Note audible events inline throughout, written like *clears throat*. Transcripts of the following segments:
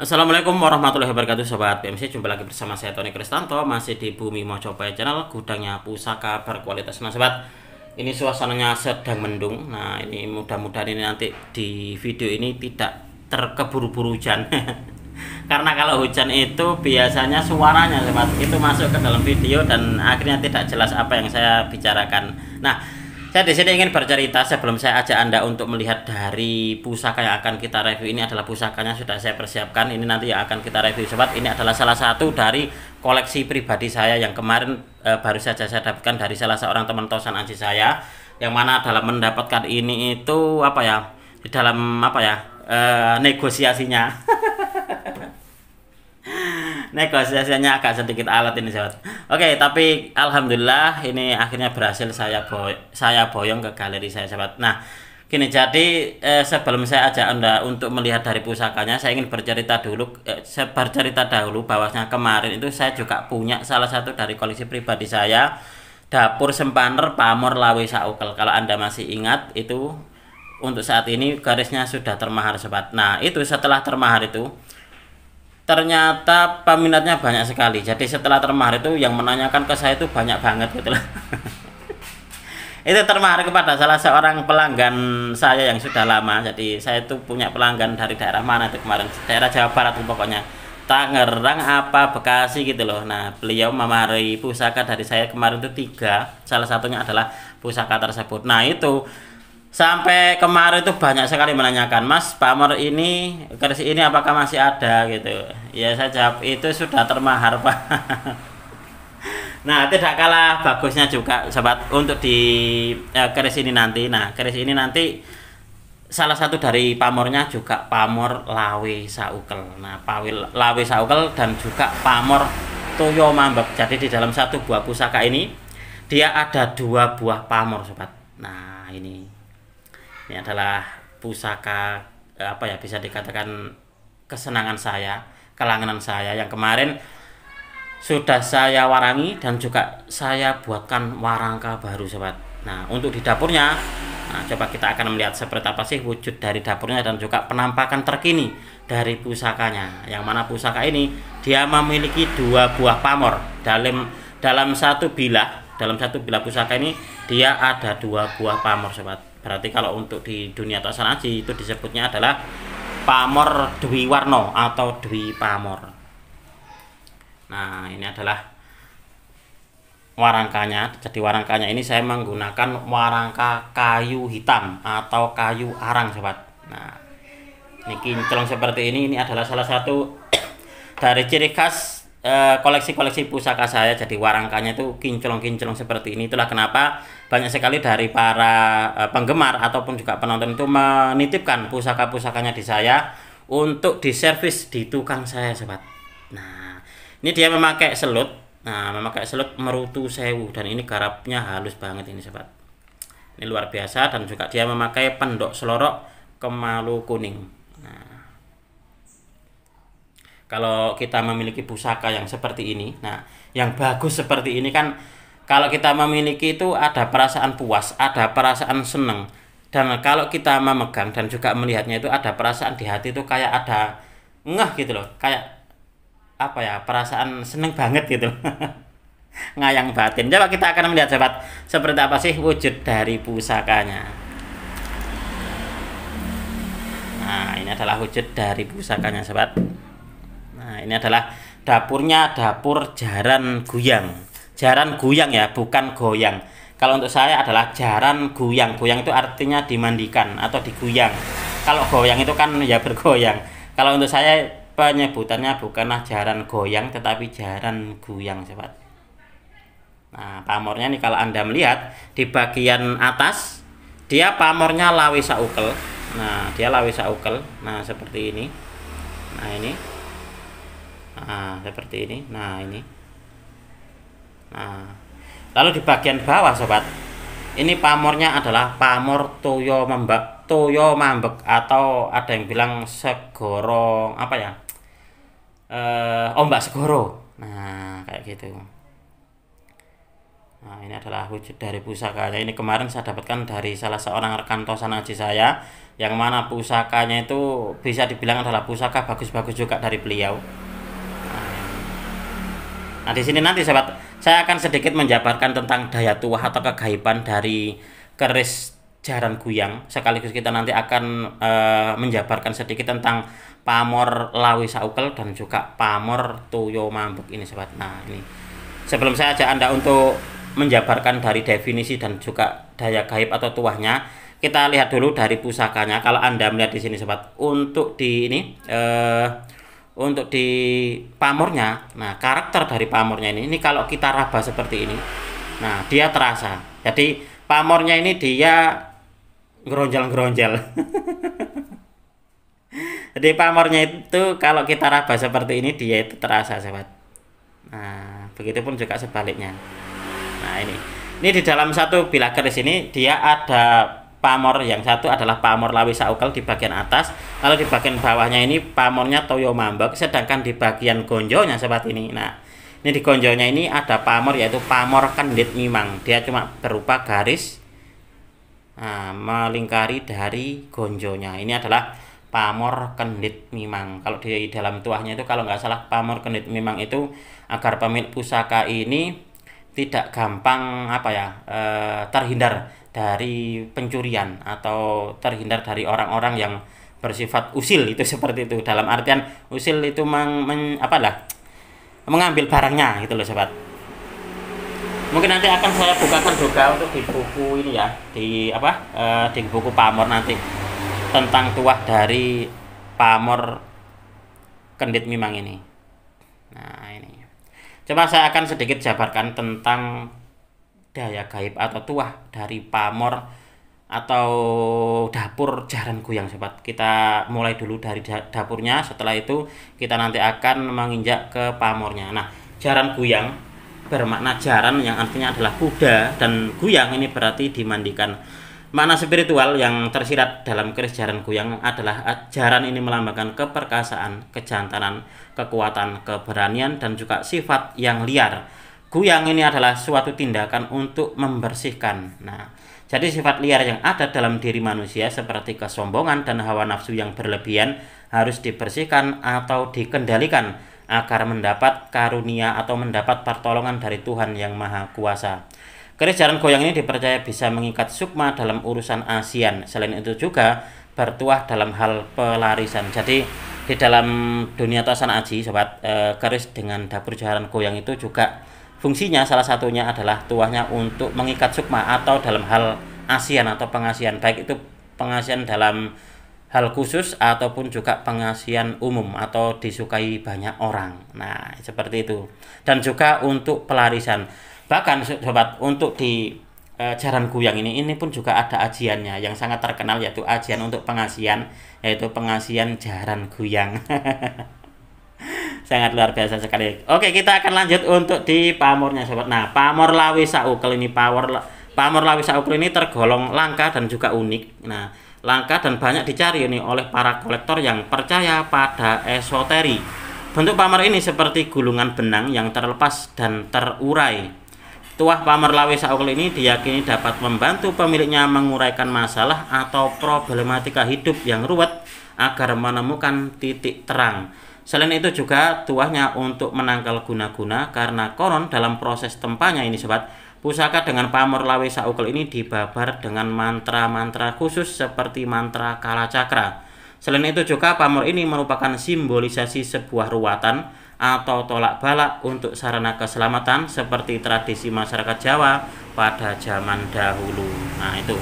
Assalamualaikum warahmatullahi wabarakatuh Sobat PMC Jumpa lagi bersama saya Tony Kristanto Masih di Bumi Mojopahit Channel Gudangnya pusaka berkualitas Nah Sobat Ini suasananya sedang mendung Nah ini mudah-mudahan ini nanti di video ini Tidak terkeburu-buru hujan *laughs* Karena kalau hujan itu Biasanya suaranya Sobat Itu masuk ke dalam video Dan akhirnya tidak jelas apa yang saya bicarakan Nah saya di sini ingin bercerita sebelum saya ajak Anda untuk melihat dari pusaka yang akan kita review ini adalah pusakanya sudah saya persiapkan. Ini nanti yang akan kita review sobat. Ini adalah salah satu dari koleksi pribadi saya yang kemarin e, baru saja saya dapatkan dari salah seorang teman tosan anji saya yang mana dalam mendapatkan ini itu apa ya? Di dalam apa ya? E, negosiasinya. *laughs* negosiasinya agak sedikit alat ini sobat oke tapi alhamdulillah ini akhirnya berhasil saya boy saya boyong ke galeri saya sobat nah gini jadi eh, sebelum saya ajak anda untuk melihat dari pusakanya saya ingin bercerita dulu eh, bercerita dahulu bahwasanya kemarin itu saya juga punya salah satu dari koleksi pribadi saya dapur sempaner pamor lawe saukel kalau anda masih ingat itu untuk saat ini garisnya sudah termahar sobat nah itu setelah termahar itu ternyata peminatnya banyak sekali jadi setelah termahar itu yang menanyakan ke saya itu banyak banget gitu loh *laughs* itu termahar kepada salah seorang pelanggan saya yang sudah lama jadi saya itu punya pelanggan dari daerah mana itu kemarin daerah Jawa Barat pokoknya Tangerang apa Bekasi gitu loh nah beliau memahari pusaka dari saya kemarin itu tiga salah satunya adalah pusaka tersebut nah itu sampai kemarin itu banyak sekali menanyakan mas pamor ini keris ini apakah masih ada gitu ya saya jawab itu sudah termahar *laughs* pak nah tidak kalah bagusnya juga sobat untuk di eh, keris ini nanti nah keris ini nanti salah satu dari pamornya juga pamor lawe saukel nah pawil lawe saukel dan juga pamor toyo mambek jadi di dalam satu buah pusaka ini dia ada dua buah pamor sobat nah ini ini adalah pusaka eh, apa ya bisa dikatakan kesenangan saya kelangenan saya yang kemarin sudah saya warangi dan juga saya buatkan warangka baru sobat nah untuk di dapurnya nah, coba kita akan melihat seperti apa sih wujud dari dapurnya dan juga penampakan terkini dari pusakanya yang mana pusaka ini dia memiliki dua buah pamor dalam dalam satu bilah dalam satu bilah pusaka ini dia ada dua buah pamor sobat berarti kalau untuk di dunia tasawuf itu disebutnya adalah pamor Dwi Warno atau Dwi Pamor nah ini adalah warangkanya jadi warangkanya ini saya menggunakan warangka kayu hitam atau kayu arang sobat nah ini kinclong seperti ini ini adalah salah satu *clears throat* dari ciri khas Eh, koleksi-koleksi pusaka saya jadi warangkanya itu kinclong-kinclong seperti ini itulah kenapa banyak sekali dari para eh, penggemar ataupun juga penonton itu menitipkan pusaka-pusakanya di saya untuk diservis di tukang saya sobat nah ini dia memakai selut nah memakai selut merutu sewu dan ini garapnya halus banget ini sobat ini luar biasa dan juga dia memakai pendok selorok kemalu kuning kalau kita memiliki pusaka yang seperti ini nah yang bagus seperti ini kan kalau kita memiliki itu ada perasaan puas ada perasaan seneng dan kalau kita memegang dan juga melihatnya itu ada perasaan di hati itu kayak ada ngeh gitu loh kayak apa ya perasaan seneng banget gitu loh. *laughs* ngayang batin coba kita akan melihat sobat, seperti apa sih wujud dari pusakanya nah ini adalah wujud dari pusakanya sobat. Nah, ini adalah dapurnya dapur Jaran Guyang. Jaran Guyang ya, bukan goyang. Kalau untuk saya adalah Jaran Guyang. Goyang itu artinya dimandikan atau diguyang. Kalau goyang itu kan ya bergoyang. Kalau untuk saya penyebutannya bukanlah Jaran Goyang tetapi Jaran Guyang, sobat. Nah, pamornya nih kalau Anda melihat di bagian atas dia pamornya lawisa ukel. Nah, dia lawisa ukel. Nah, seperti ini. Nah, ini nah, seperti ini nah ini nah lalu di bagian bawah sobat ini pamornya adalah pamor toyo mambek toyo mambek atau ada yang bilang segoro apa ya eh, ombak segoro nah kayak gitu Nah, ini adalah wujud dari pusakanya. Ini kemarin saya dapatkan dari salah seorang rekan tosan aji saya yang mana pusakanya itu bisa dibilang adalah pusaka bagus-bagus juga dari beliau. Nah, di sini nanti sahabat, saya akan sedikit menjabarkan tentang daya tuah atau kegaiban dari keris jaran guyang. Sekaligus kita nanti akan e, menjabarkan sedikit tentang pamor lawi saukel dan juga pamor tuyo mambuk ini sahabat. Nah, ini sebelum saya ajak Anda untuk menjabarkan dari definisi dan juga daya gaib atau tuahnya, kita lihat dulu dari pusakanya. Kalau Anda melihat di sini sahabat, untuk di ini eh untuk di pamornya nah karakter dari pamornya ini ini kalau kita raba seperti ini nah dia terasa jadi pamornya ini dia geronjel geronjel. *laughs* jadi pamornya itu kalau kita raba seperti ini dia itu terasa sobat nah begitupun juga sebaliknya nah ini ini di dalam satu bilah keris ini dia ada pamor yang satu adalah pamor Lawisa saukel di bagian atas lalu di bagian bawahnya ini pamornya toyo mambek sedangkan di bagian gonjonya seperti ini nah ini di gonjonya ini ada pamor yaitu pamor kendit nyimang dia cuma berupa garis nah, melingkari dari gonjonya ini adalah pamor kendit mimang kalau di dalam tuahnya itu kalau nggak salah pamor kendit mimang itu agar pemilik pusaka ini tidak gampang apa ya e, terhindar dari pencurian atau terhindar dari orang-orang yang bersifat usil itu *laughs* seperti itu dalam artian usil itu meng, men, apalah mengambil barangnya gitu loh sobat mungkin nanti akan saya bukakan juga untuk di buku ini ya di apa e, di buku pamor nanti tentang tuah dari pamor kendit mimang ini nah ini coba saya akan sedikit jabarkan tentang daya gaib atau tuah dari pamor atau dapur jaran goyang sobat kita mulai dulu dari dapurnya setelah itu kita nanti akan menginjak ke pamornya nah jaran goyang bermakna jaran yang artinya adalah kuda dan goyang ini berarti dimandikan makna spiritual yang tersirat dalam keris jaran goyang adalah jaran ini melambangkan keperkasaan kejantanan kekuatan keberanian dan juga sifat yang liar Guyang ini adalah suatu tindakan untuk membersihkan. Nah, jadi sifat liar yang ada dalam diri manusia seperti kesombongan dan hawa nafsu yang berlebihan harus dibersihkan atau dikendalikan agar mendapat karunia atau mendapat pertolongan dari Tuhan yang Maha Kuasa. Keris jaran goyang ini dipercaya bisa mengikat sukma dalam urusan ASEAN. Selain itu juga bertuah dalam hal pelarisan. Jadi di dalam dunia tosan aji sobat eh, keris dengan dapur jaran goyang itu juga Fungsinya salah satunya adalah tuahnya untuk mengikat sukma atau dalam hal asian atau pengasian baik itu pengasian dalam hal khusus ataupun juga pengasian umum atau disukai banyak orang. Nah, seperti itu. Dan juga untuk pelarisan. Bahkan sobat untuk di e, Jaran Guyang ini ini pun juga ada ajiannya yang sangat terkenal yaitu ajian untuk pengasian yaitu pengasian Jaran Guyang. *laughs* sangat luar biasa sekali oke kita akan lanjut untuk di pamornya sobat nah pamor lawi saukel ini power pamor lawi saukel ini tergolong langka dan juga unik nah langka dan banyak dicari ini oleh para kolektor yang percaya pada esoteri bentuk pamor ini seperti gulungan benang yang terlepas dan terurai Tuah pamor lawi saukel ini diyakini dapat membantu pemiliknya menguraikan masalah atau problematika hidup yang ruwet agar menemukan titik terang. Selain itu juga tuahnya untuk menangkal guna-guna karena konon dalam proses tempanya ini sobat, pusaka dengan pamor lawe saukel ini dibabar dengan mantra-mantra khusus seperti mantra kala cakra. Selain itu juga pamor ini merupakan simbolisasi sebuah ruatan atau tolak balak untuk sarana keselamatan seperti tradisi masyarakat Jawa pada zaman dahulu. Nah, itu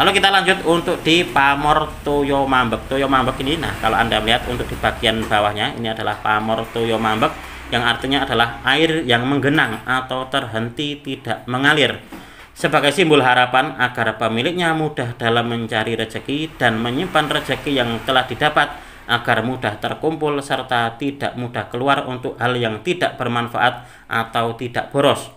lalu kita lanjut untuk di pamor toyo mambek toyo mambek ini nah kalau anda melihat untuk di bagian bawahnya ini adalah pamor toyo mambek yang artinya adalah air yang menggenang atau terhenti tidak mengalir sebagai simbol harapan agar pemiliknya mudah dalam mencari rezeki dan menyimpan rezeki yang telah didapat agar mudah terkumpul serta tidak mudah keluar untuk hal yang tidak bermanfaat atau tidak boros.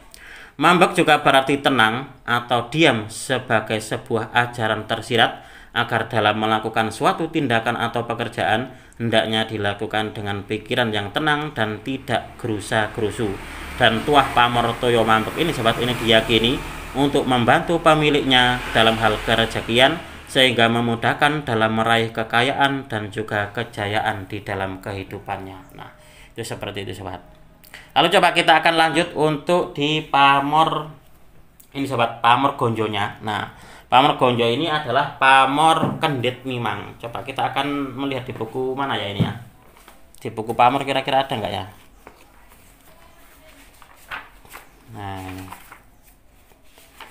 Mambek juga berarti tenang atau diam sebagai sebuah ajaran tersirat agar dalam melakukan suatu tindakan atau pekerjaan hendaknya dilakukan dengan pikiran yang tenang dan tidak gerusa-gerusu. Dan tuah pamor toyo mambek ini sobat ini diyakini untuk membantu pemiliknya dalam hal kerejekian sehingga memudahkan dalam meraih kekayaan dan juga kejayaan di dalam kehidupannya. Nah, itu seperti itu sobat. Lalu coba kita akan lanjut untuk di pamor ini sobat pamor gonjonya. Nah, pamor gonjo ini adalah pamor kendit mimang. Coba kita akan melihat di buku mana ya ini ya. Di buku pamor kira-kira ada nggak ya? Nah,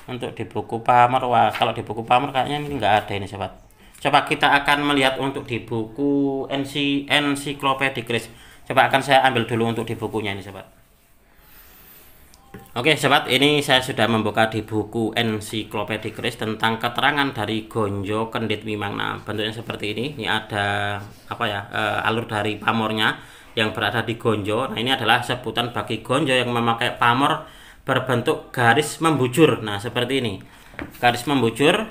untuk di buku pamor wah kalau di buku pamor kayaknya ini nggak ada ini sobat. Coba kita akan melihat untuk di buku NC Encyclopedia List Coba akan saya ambil dulu untuk di bukunya ini sobat. Oke sobat, ini saya sudah membuka di buku ensiklopedia Kris tentang keterangan dari Gonjo Kendit Mimang. Nah, Bentuknya seperti ini. Ini ada apa ya? E, alur dari pamornya yang berada di Gonjo. Nah, ini adalah sebutan bagi Gonjo yang memakai pamor berbentuk garis membujur. Nah, seperti ini. Garis membujur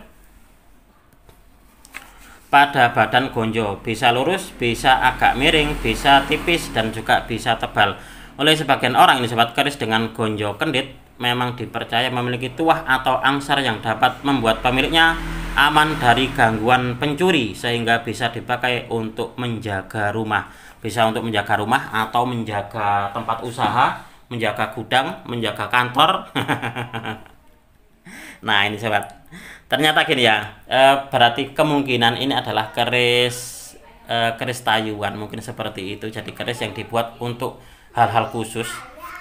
pada badan gonjo bisa lurus, bisa agak miring, bisa tipis dan juga bisa tebal. Oleh sebagian orang ini sobat keris dengan gonjo kendit memang dipercaya memiliki tuah atau angsar yang dapat membuat pemiliknya aman dari gangguan pencuri sehingga bisa dipakai untuk menjaga rumah. Bisa untuk menjaga rumah atau menjaga tempat usaha, menjaga gudang, menjaga kantor. *laughs* nah, ini sobat ternyata gini ya e, berarti kemungkinan ini adalah keris e, keris Tayuan mungkin seperti itu jadi keris yang dibuat untuk hal-hal khusus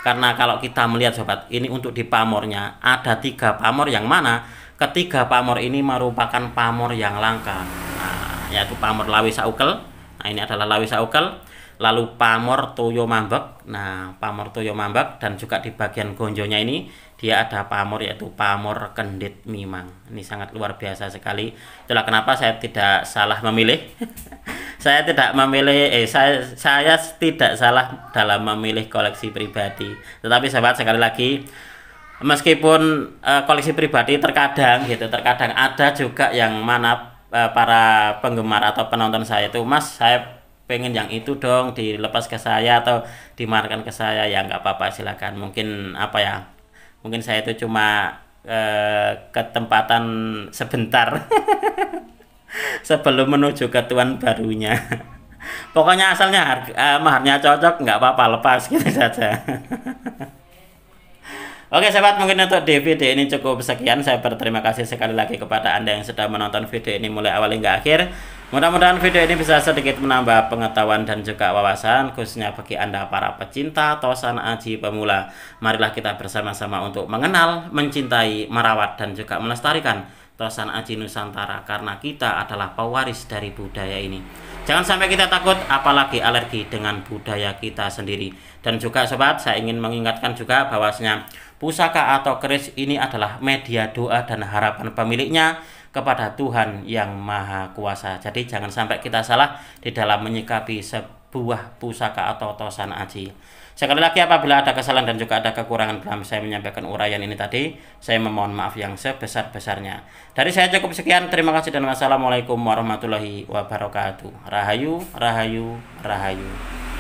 karena kalau kita melihat sobat ini untuk di pamornya ada tiga pamor yang mana ketiga pamor ini merupakan pamor yang langka nah, yaitu pamor lawi saukel nah ini adalah lawi saukel lalu pamor toyo mambek nah pamor toyo mambek dan juga di bagian gonjonya ini dia ada pamor yaitu pamor kendit mimang ini sangat luar biasa sekali itulah kenapa saya tidak salah memilih *laughs* saya tidak memilih eh saya saya tidak salah dalam memilih koleksi pribadi tetapi sahabat sekali lagi meskipun eh, koleksi pribadi terkadang gitu terkadang ada juga yang mana eh, para penggemar atau penonton saya itu mas saya pengen yang itu dong dilepas ke saya atau dimarkan ke saya ya nggak apa-apa silakan mungkin apa ya mungkin saya itu cuma eh, ketempatan sebentar *laughs* sebelum menuju ke tuan barunya *laughs* pokoknya asalnya harga, eh, maharnya cocok nggak apa-apa lepas gitu saja *laughs* Oke sahabat mungkin untuk di video ini cukup sekian Saya berterima kasih sekali lagi kepada Anda yang sudah menonton video ini mulai awal hingga akhir Mudah-mudahan video ini bisa sedikit menambah pengetahuan dan juga wawasan khususnya bagi Anda para pecinta tosan aji pemula. Marilah kita bersama-sama untuk mengenal, mencintai, merawat dan juga melestarikan tosan aji Nusantara karena kita adalah pewaris dari budaya ini. Jangan sampai kita takut apalagi alergi dengan budaya kita sendiri. Dan juga sobat, saya ingin mengingatkan juga bahwasanya pusaka atau keris ini adalah media doa dan harapan pemiliknya kepada Tuhan yang Maha Kuasa. Jadi jangan sampai kita salah di dalam menyikapi sebuah pusaka atau tosan aji. Sekali lagi apabila ada kesalahan dan juga ada kekurangan dalam saya menyampaikan uraian ini tadi, saya memohon maaf yang sebesar-besarnya. Dari saya cukup sekian, terima kasih dan wassalamualaikum warahmatullahi wabarakatuh. Rahayu, rahayu, rahayu.